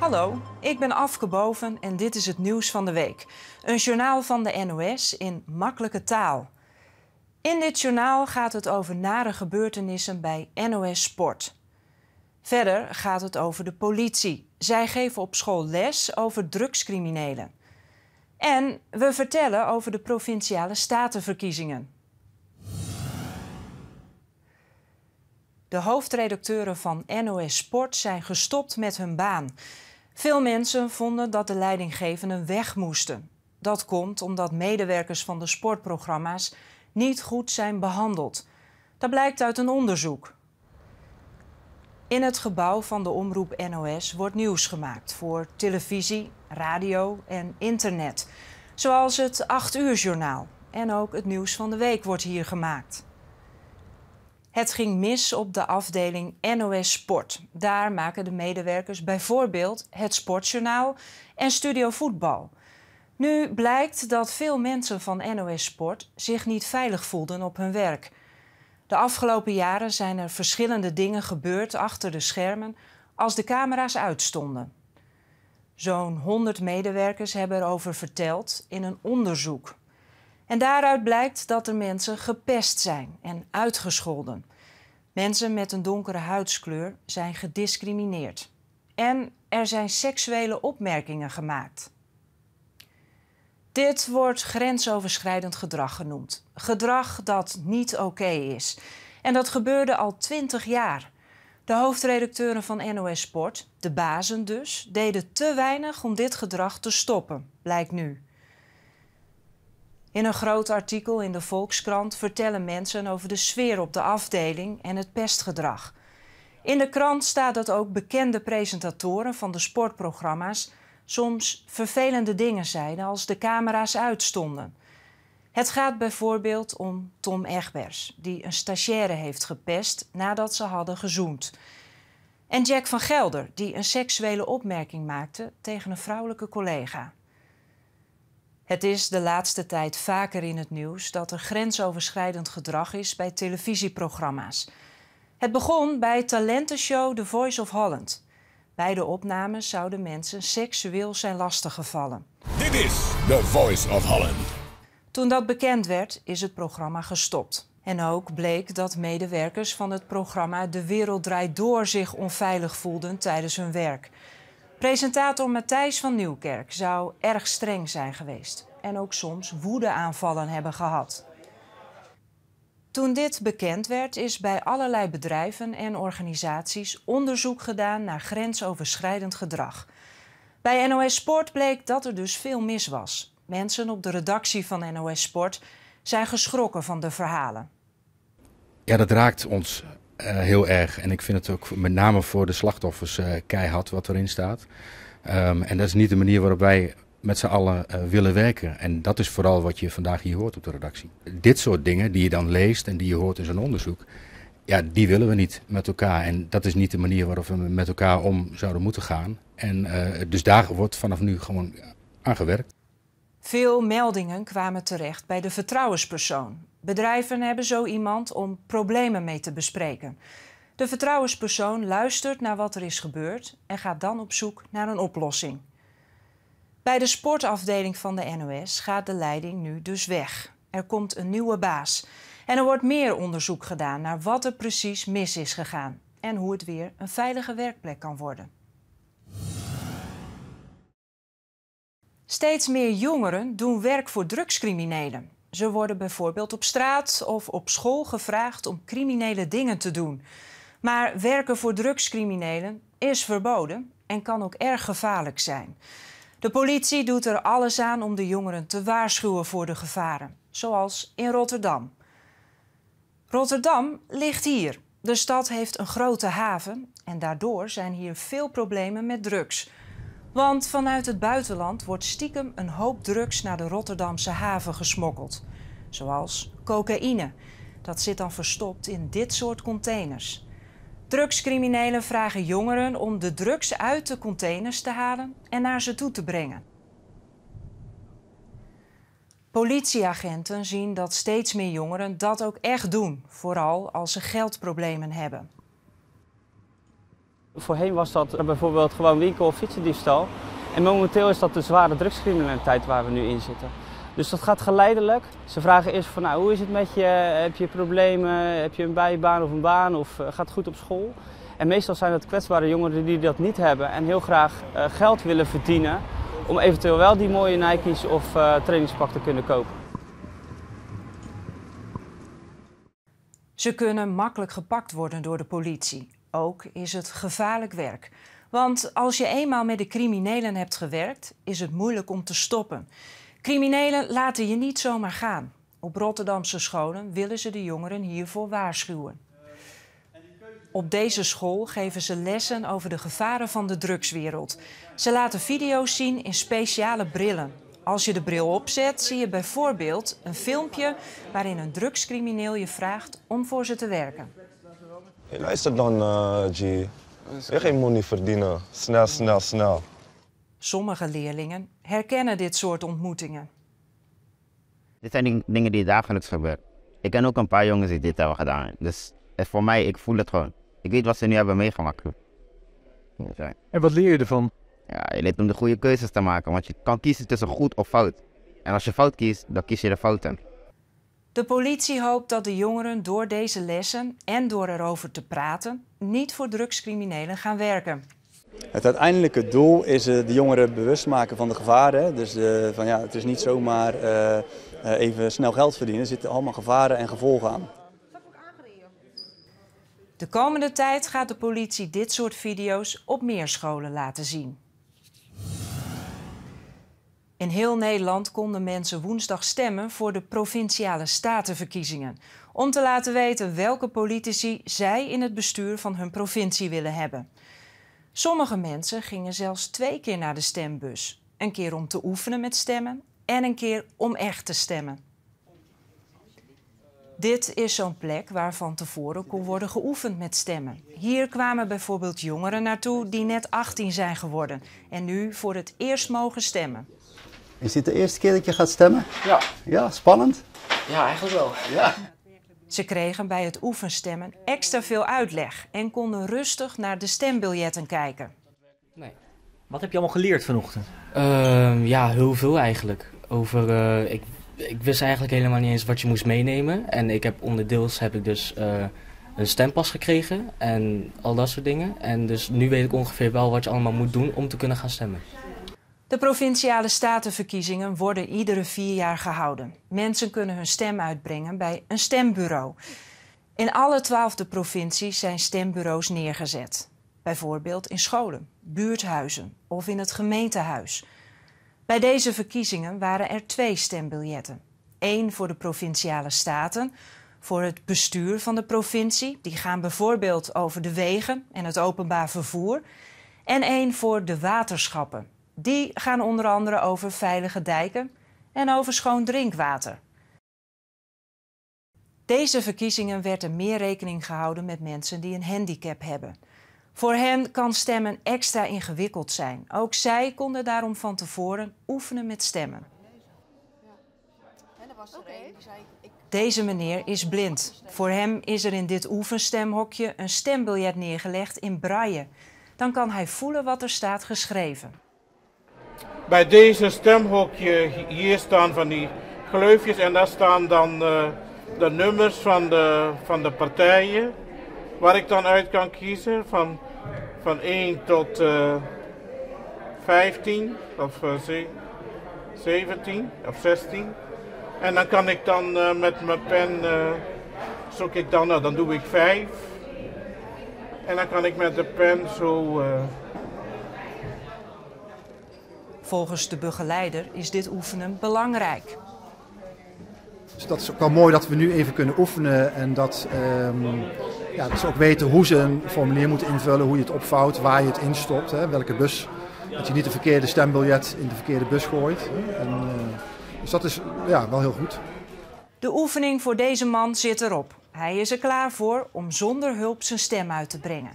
Hallo, ik ben afgeboven en dit is het nieuws van de week. Een journaal van de NOS in makkelijke taal. In dit journaal gaat het over nare gebeurtenissen bij NOS Sport. Verder gaat het over de politie. Zij geven op school les over drugscriminelen. En we vertellen over de provinciale statenverkiezingen. De hoofdredacteuren van NOS Sport zijn gestopt met hun baan. Veel mensen vonden dat de leidinggevenden weg moesten. Dat komt omdat medewerkers van de sportprogramma's niet goed zijn behandeld. Dat blijkt uit een onderzoek. In het gebouw van de omroep NOS wordt nieuws gemaakt voor televisie, radio en internet. Zoals het 8 uur journaal. En ook het nieuws van de week wordt hier gemaakt. Het ging mis op de afdeling NOS Sport. Daar maken de medewerkers bijvoorbeeld het Sportjournaal en Studio Voetbal. Nu blijkt dat veel mensen van NOS Sport zich niet veilig voelden op hun werk. De afgelopen jaren zijn er verschillende dingen gebeurd achter de schermen als de camera's uitstonden. Zo'n 100 medewerkers hebben erover verteld in een onderzoek en daaruit blijkt dat er mensen gepest zijn en uitgescholden. Mensen met een donkere huidskleur zijn gediscrimineerd. En er zijn seksuele opmerkingen gemaakt. Dit wordt grensoverschrijdend gedrag genoemd. Gedrag dat niet oké is. En dat gebeurde al twintig jaar. De hoofdredacteuren van NOS Sport, de bazen dus, deden te weinig om dit gedrag te stoppen, blijkt nu. In een groot artikel in de Volkskrant vertellen mensen over de sfeer op de afdeling en het pestgedrag. In de krant staat dat ook bekende presentatoren van de sportprogramma's soms vervelende dingen zeiden als de camera's uitstonden. Het gaat bijvoorbeeld om Tom Egbers, die een stagiaire heeft gepest nadat ze hadden gezoend. En Jack van Gelder, die een seksuele opmerking maakte tegen een vrouwelijke collega. Het is de laatste tijd vaker in het nieuws dat er grensoverschrijdend gedrag is bij televisieprogramma's. Het begon bij talentenshow The Voice of Holland. Bij de opnames zouden mensen seksueel zijn lastiggevallen. Dit is The Voice of Holland. Toen dat bekend werd, is het programma gestopt. En ook bleek dat medewerkers van het programma De Wereld Draait Door zich onveilig voelden tijdens hun werk. Presentator Matthijs van Nieuwkerk zou erg streng zijn geweest en ook soms woedeaanvallen hebben gehad. Toen dit bekend werd, is bij allerlei bedrijven en organisaties onderzoek gedaan naar grensoverschrijdend gedrag. Bij NOS Sport bleek dat er dus veel mis was. Mensen op de redactie van NOS Sport zijn geschrokken van de verhalen. Ja, dat raakt ons eh, heel erg. En ik vind het ook met name voor de slachtoffers eh, keihard wat erin staat. Ehm, en dat is niet de manier waarop wij met z'n allen eh, willen werken. En dat is vooral wat je vandaag hier hoort op de redactie. Dit soort dingen die je dan leest en die je hoort in zo'n onderzoek. Ja, die willen we niet met elkaar. En dat is niet de manier waarop we met elkaar om zouden moeten gaan. En dus daar wordt vanaf nu gewoon aan gewerkt. Veel meldingen kwamen terecht bij de vertrouwenspersoon. Bedrijven hebben zo iemand om problemen mee te bespreken. De vertrouwenspersoon luistert naar wat er is gebeurd en gaat dan op zoek naar een oplossing. Bij de sportafdeling van de NOS gaat de leiding nu dus weg. Er komt een nieuwe baas. En er wordt meer onderzoek gedaan naar wat er precies mis is gegaan en hoe het weer een veilige werkplek kan worden. Steeds meer jongeren doen werk voor drugscriminelen. Ze worden bijvoorbeeld op straat of op school gevraagd om criminele dingen te doen. Maar werken voor drugscriminelen is verboden en kan ook erg gevaarlijk zijn. De politie doet er alles aan om de jongeren te waarschuwen voor de gevaren, zoals in Rotterdam. Rotterdam ligt hier. De stad heeft een grote haven en daardoor zijn hier veel problemen met drugs. Want vanuit het buitenland wordt stiekem een hoop drugs naar de Rotterdamse haven gesmokkeld. Zoals cocaïne. Dat zit dan verstopt in dit soort containers. Drugscriminelen vragen jongeren om de drugs uit de containers te halen en naar ze toe te brengen. Politieagenten zien dat steeds meer jongeren dat ook echt doen, vooral als ze geldproblemen hebben. Voorheen was dat eh, bijvoorbeeld gewoon winkel- of fietsendiefstal. En momenteel is dat de zware drugscriminaliteit waar we nu in zitten. Dus dat gaat geleidelijk. Ze vragen eerst van nou, hoe is het met je? Heb je problemen? Heb je een bijbaan of een baan? Of eh, gaat het goed op school? En meestal zijn dat kwetsbare jongeren die dat niet hebben en heel graag eh, geld willen verdienen om eventueel wel die mooie Nike's of trainingspak te kunnen kopen. Ze kunnen makkelijk gepakt worden door de politie. Ook is het gevaarlijk werk. Want als je eenmaal met de criminelen hebt gewerkt, is het moeilijk om te stoppen. Criminelen laten je niet zomaar gaan. Op Rotterdamse scholen willen ze de jongeren hiervoor waarschuwen. Op deze school geven ze lessen over de gevaren van de drugswereld. Ze laten video's zien in speciale brillen. Als je de bril opzet, zie je bijvoorbeeld een filmpje waarin een drugscrimineel je vraagt om voor ze te werken. Hey, luister dan, eh, G. Je geen money verdienen. Snel, snel, snel. Sommige leerlingen herkennen dit soort ontmoetingen. Dit zijn dingen die dagelijks gebeuren. Ik ken ook een paar jongens die dit hebben gedaan. Dus voor mij, ik voel het gewoon. Ik weet wat ze nu hebben meegemaakt. En wat leer je ervan? Ja, je leert om de goede keuzes te maken, want je kan kiezen tussen goed of fout. En als je fout kiest, dan kies je de fouten. De politie hoopt dat de jongeren door deze lessen en door erover te praten niet voor drugscriminelen gaan werken. Het uiteindelijke doel is eh, de jongeren bewust maken van de gevaren. Dus eh, van ja, het is niet zomaar eh, even snel geld verdienen. Er zitten allemaal gevaren en gevolgen aan. De komende tijd gaat de politie dit soort video's op meer scholen laten zien. In heel Nederland konden mensen woensdag stemmen voor de provinciale statenverkiezingen. Om te laten weten welke politici zij in het bestuur van hun provincie willen hebben. Sommige mensen gingen zelfs twee keer naar de stembus. Een keer om te oefenen met stemmen en een keer om echt te stemmen. Dit is zo'n plek waar van tevoren kon worden geoefend met stemmen. Hier kwamen bijvoorbeeld jongeren naartoe die net 18 zijn geworden en nu voor het eerst mogen stemmen. Is dit de eerste keer dat je gaat stemmen? Ja. Ja, spannend? Ja, eigenlijk wel. Ja. Ze kregen bij het oefenstemmen extra veel uitleg en konden rustig naar de stembiljetten kijken. Nee. Wat heb je allemaal geleerd vanochtend? Ehm, ja, heel veel eigenlijk. Over, eh, ik, ik wist eigenlijk helemaal niet eens wat je moest meenemen. En ik heb onderdeels heb ik dus eh, een stempas gekregen en al dat soort dingen. En dus nu weet ik ongeveer wel wat je allemaal moet doen om te kunnen gaan stemmen. De provinciale statenverkiezingen worden iedere vier jaar gehouden. Mensen kunnen hun stem uitbrengen bij een stembureau. In alle twaalfde provincies zijn stembureaus neergezet. Bijvoorbeeld in scholen, buurthuizen of in het gemeentehuis. Bij deze verkiezingen waren er twee stembiljetten. Eén voor de provinciale staten, voor het bestuur van de provincie. Die gaan bijvoorbeeld over de wegen en het openbaar vervoer. En één voor de waterschappen, die gaan onder andere over veilige dijken en over schoon drinkwater. Deze verkiezingen werd er meer rekening gehouden met mensen die een handicap hebben. Voor hen kan stemmen extra ingewikkeld zijn. Ook zij konden daarom van tevoren oefenen met stemmen. Deze meneer is blind. Voor hem is er in dit oefenstemhokje een stembiljet neergelegd in braille. Dan kan hij voelen wat er staat geschreven bij deze stemhokje hier staan van die gleufjes en daar staan dan de, eh, de nummers van de, van de partijen waar ik dan uit kan kiezen van, van 1 tot uh, eh, 15 of uh, eh, 17 of 16 en dan kan ik dan uh, met mijn pen zoek ik dan, nou, dan doe ik 5 en dan kan ik met de pen zo Volgens de begeleider is dit oefenen belangrijk. Dus dat is ook wel mooi dat we nu even kunnen oefenen en dat, ehm, ja, dat ze ook weten hoe ze een formulier moeten invullen, hoe je het opvouwt, waar je het instopt, hè, welke bus. Dat je niet de verkeerde stembiljet in de verkeerde bus gooit. En, eh, dus dat is ja, wel heel goed. De oefening voor deze man zit erop. Hij is er klaar voor om zonder hulp zijn stem uit te brengen.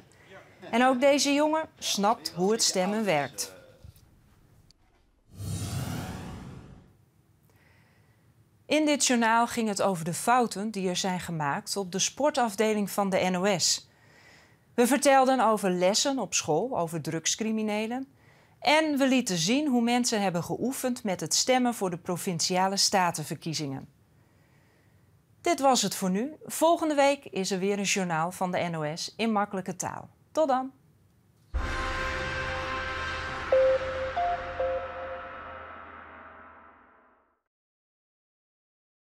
En ook deze jongen snapt hoe het stemmen werkt. In dit journaal ging het over de fouten die er zijn gemaakt op de sportafdeling van de NOS. We vertelden over lessen op school over drugscriminelen. En we lieten zien hoe mensen hebben geoefend met het stemmen voor de provinciale statenverkiezingen. Dit was het voor nu. Volgende week is er weer een journaal van de NOS in makkelijke taal. Tot dan!